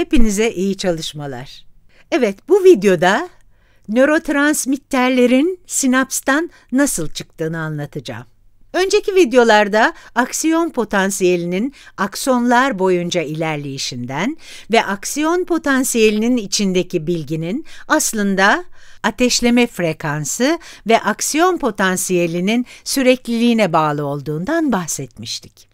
Hepinize iyi çalışmalar. Evet, bu videoda nörotransmitterlerin sinapstan nasıl çıktığını anlatacağım. Önceki videolarda aksiyon potansiyelinin aksonlar boyunca ilerleyişinden ve aksiyon potansiyelinin içindeki bilginin aslında ateşleme frekansı ve aksiyon potansiyelinin sürekliliğine bağlı olduğundan bahsetmiştik.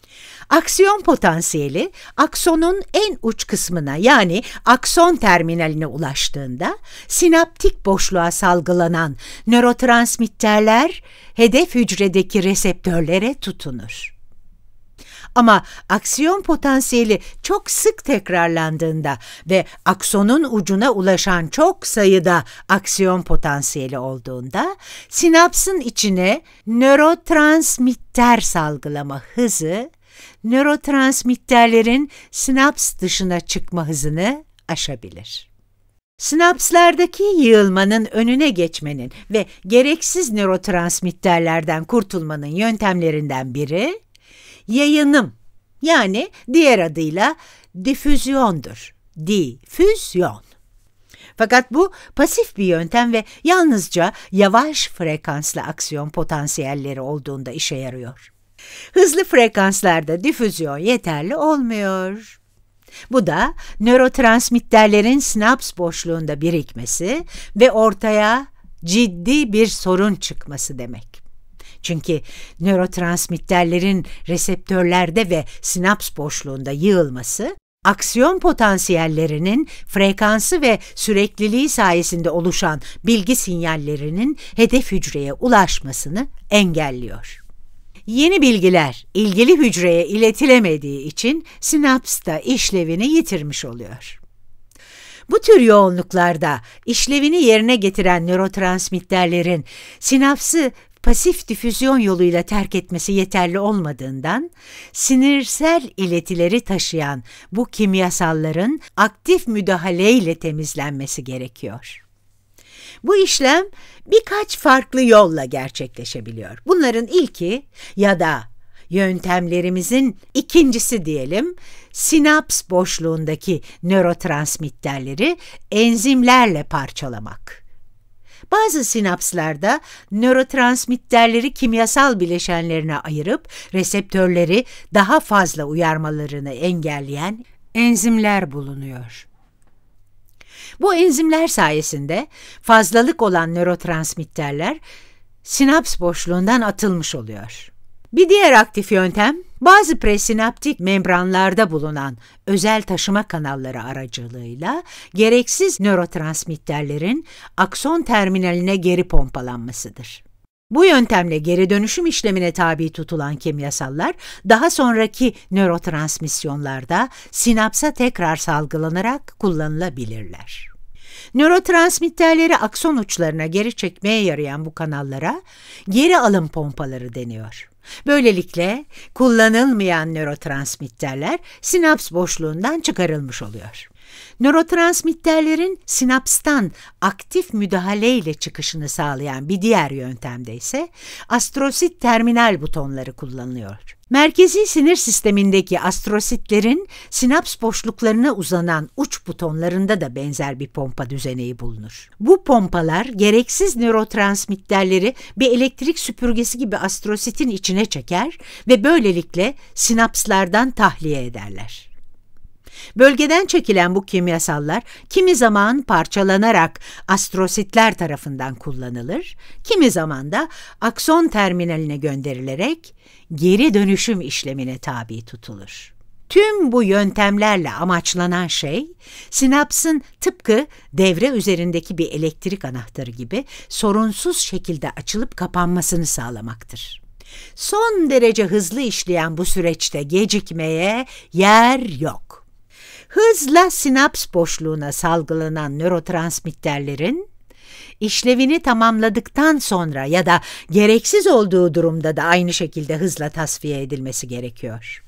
Aksiyon potansiyeli aksonun en uç kısmına yani akson terminaline ulaştığında sinaptik boşluğa salgılanan nörotransmitterler hedef hücredeki reseptörlere tutunur. Ama aksiyon potansiyeli çok sık tekrarlandığında ve aksonun ucuna ulaşan çok sayıda aksiyon potansiyeli olduğunda sinapsın içine nörotransmitter salgılama hızı nörotransmitterlerin sinaps dışına çıkma hızını aşabilir. Sinapslardaki yığılmanın önüne geçmenin ve gereksiz nörotransmitterlerden kurtulmanın yöntemlerinden biri yayınım yani diğer adıyla difüzyondur. Difüzyon. Fakat bu pasif bir yöntem ve yalnızca yavaş frekanslı aksiyon potansiyelleri olduğunda işe yarıyor. Hızlı frekanslarda difüzyon yeterli olmuyor. Bu da nörotransmitterlerin sinaps boşluğunda birikmesi ve ortaya ciddi bir sorun çıkması demek. Çünkü nörotransmitterlerin reseptörlerde ve sinaps boşluğunda yığılması, aksiyon potansiyellerinin frekansı ve sürekliliği sayesinde oluşan bilgi sinyallerinin hedef hücreye ulaşmasını engelliyor. Yeni bilgiler ilgili hücreye iletilemediği için sinapsta işlevini yitirmiş oluyor. Bu tür yoğunluklarda işlevini yerine getiren nörotransmitterlerin sinapsı pasif difüzyon yoluyla terk etmesi yeterli olmadığından sinirsel iletileri taşıyan bu kimyasalların aktif müdahaleyle temizlenmesi gerekiyor. Bu işlem birkaç farklı yolla gerçekleşebiliyor. Bunların ilki ya da yöntemlerimizin ikincisi diyelim, sinaps boşluğundaki nörotransmitterleri enzimlerle parçalamak. Bazı sinapslarda nörotransmitterleri kimyasal bileşenlerine ayırıp reseptörleri daha fazla uyarmalarını engelleyen enzimler bulunuyor. Bu enzimler sayesinde fazlalık olan nörotransmitterler sinaps boşluğundan atılmış oluyor. Bir diğer aktif yöntem bazı presinaptik membranlarda bulunan özel taşıma kanalları aracılığıyla gereksiz nörotransmitterlerin akson terminaline geri pompalanmasıdır. Bu yöntemle geri dönüşüm işlemine tabi tutulan kimyasallar daha sonraki nörotransmisyonlarda sinapsa tekrar salgılanarak kullanılabilirler. Nörotransmitterleri akson uçlarına geri çekmeye yarayan bu kanallara geri alım pompaları deniyor. Böylelikle kullanılmayan nörotransmitterler sinaps boşluğundan çıkarılmış oluyor. Nörotransmitterlerin sinapstan aktif müdahale ile çıkışını sağlayan bir diğer yöntemde ise astrosit terminal butonları kullanılıyor. Merkezi sinir sistemindeki astrositlerin sinaps boşluklarına uzanan uç butonlarında da benzer bir pompa düzeneği bulunur. Bu pompalar gereksiz nörotransmitterleri bir elektrik süpürgesi gibi astrositin içine çeker ve böylelikle sinapslardan tahliye ederler. Bölgeden çekilen bu kimyasallar kimi zaman parçalanarak astrositler tarafından kullanılır, kimi zaman da akson terminaline gönderilerek geri dönüşüm işlemine tabi tutulur. Tüm bu yöntemlerle amaçlanan şey, sinapsın tıpkı devre üzerindeki bir elektrik anahtarı gibi sorunsuz şekilde açılıp kapanmasını sağlamaktır. Son derece hızlı işleyen bu süreçte gecikmeye yer yok hızla sinaps boşluğuna salgılanan nörotransmitterlerin işlevini tamamladıktan sonra ya da gereksiz olduğu durumda da aynı şekilde hızla tasfiye edilmesi gerekiyor.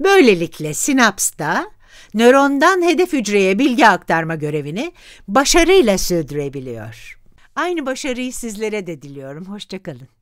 Böylelikle sinapsta nörondan hedef hücreye bilgi aktarma görevini başarıyla sürdürebiliyor. Aynı başarıyı sizlere de diliyorum. Hoşçakalın.